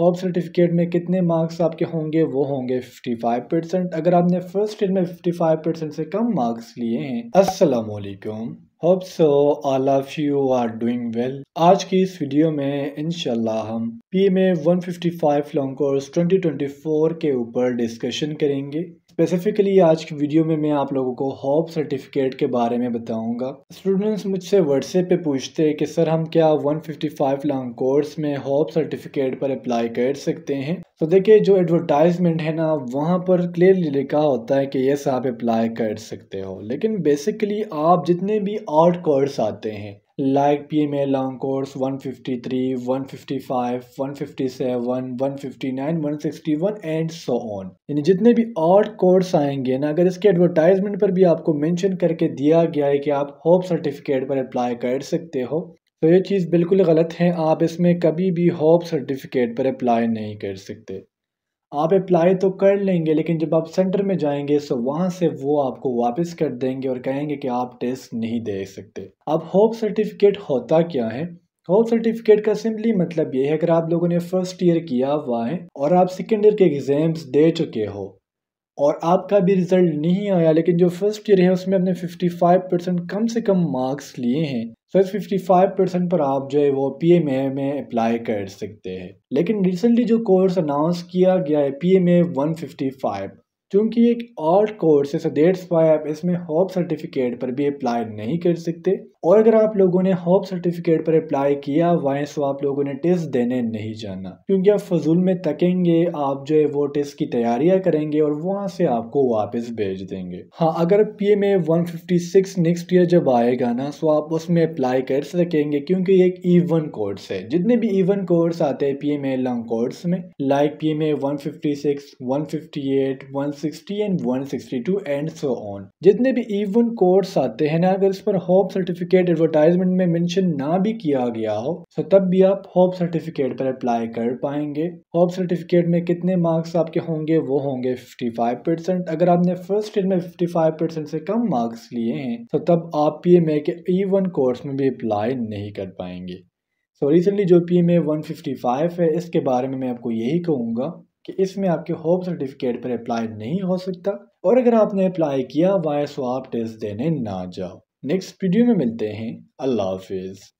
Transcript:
hope certificate में कितने marks आपके होंगे वो होंगे 55 परसेंट अगर आपने फर्स्ट ईयर में 55 परसेंट से कम मार्क्स लिए हैं अस्सलाम वालेकुम hope so all of you are doing well आज की इस वीडियो में इनशाला हम P M A one fifty five long course 2024 के ऊपर डिस्कशन करेंगे स्पेसिफ़िकली आज की वीडियो में मैं आप लोगों को हॉप सर्टिफिकेट के बारे में बताऊंगा स्टूडेंट्स मुझसे व्हाट्सएप पे पूछते हैं कि सर हम क्या 155 लॉन्ग कोर्स में हॉप सर्टिफिकेट पर अप्लाई कर सकते हैं तो देखिए जो एडवर्टाइजमेंट है ना वहाँ पर क्लियरली लिखा होता है कि यस आप अप्लाई कर सकते हो लेकिन बेसिकली आप जितने भी आर्ट कोर्स आते हैं like P M A long course one one fifty three five one fifty seven one fifty nine one sixty one and so on यानी जितने भी आर्ट कोर्स आएंगे ना अगर इसके एडवर्टाइजमेंट पर भी आपको मैंशन करके दिया गया है कि आप होप सर्टिफिकेट पर अप्लाई कर सकते हो तो ये चीज़ बिल्कुल गलत है आप इसमें कभी भी होप सर्टिफिकेट पर अप्लाई नहीं कर सकते आप अप्लाई तो कर लेंगे लेकिन जब आप सेंटर में जाएंगे सो वहाँ से वो आपको वापस कर देंगे और कहेंगे कि आप टेस्ट नहीं दे सकते अब होप सर्टिफिकेट होता क्या है होप सर्टिफिकेट का सिंपली मतलब ये है अगर आप लोगों ने फर्स्ट ईयर किया हुआ है और आप सेकेंड ईयर के एग्जाम्स दे चुके हो और आपका भी रिज़ल्ट नहीं आया लेकिन जो फर्स्ट ईयर है उसमें आपने 55 परसेंट कम से कम मार्क्स लिए हैं सर फिफ्टी 55 परसेंट पर आप जो है वो पी एम ए में अप्लाई कर सकते हैं लेकिन रिसेंटली जो कोर्स अनाउंस किया गया है P M A one fifty five क्योंकि एक आर्ट कोर्स है डेट्स वाई आप इसमें हॉप सर्टिफिकेट पर भी अप्लाई नहीं कर सकते और अगर आप लोगों ने हॉप सर्टिफिकेट पर अप्लाई किया वाई सो आप लोगों ने टेस्ट देने नहीं जाना क्योंकि आप फजूल में तकेंगे आप जो है वो टेस्ट की तैयारियां करेंगे और वहां से आपको वापस भेज देंगे हाँ अगर P M A one fifty six next year जब आएगा ना सो आप उसमें अप्लाई कर सकेंगे क्योंकि एक ईवन कोर्स है जितने भी ईवन कोर्स आते हैं P M A long course में like P M A one fifty six one fifty eight one 160 and 162 and so on जितने भी इवन कोर्स आते हैं ना अगर इस पर होप सर्टिफिकेट एडवर्टाइजमेंट में मेंशन ना भी किया गया हो तो तब भी आप होप सर्टिफिकेट पर अप्लाई कर पाएंगे होप सर्टिफिकेट में कितने मार्क्स आपके होंगे वो होंगे 55 अगर आपने फर्स्ट ईयर में 55 से कम मार्क्स लिए हैं तो तब आप पी एम के ईवन कोर्स में भी अप्लाई नहीं कर पाएंगे सो so, रिसेंटली जो पी एम ए है इसके बारे में मैं आपको यही कहूँगा कि इसमें आपके होप सर्टिफिकेट पर अप्लाई नहीं हो सकता और अगर आपने अप्लाई किया वाय सो आप टेस्ट देने ना जाओ नेक्स्ट वीडियो में मिलते हैं अल्लाह हाफिज़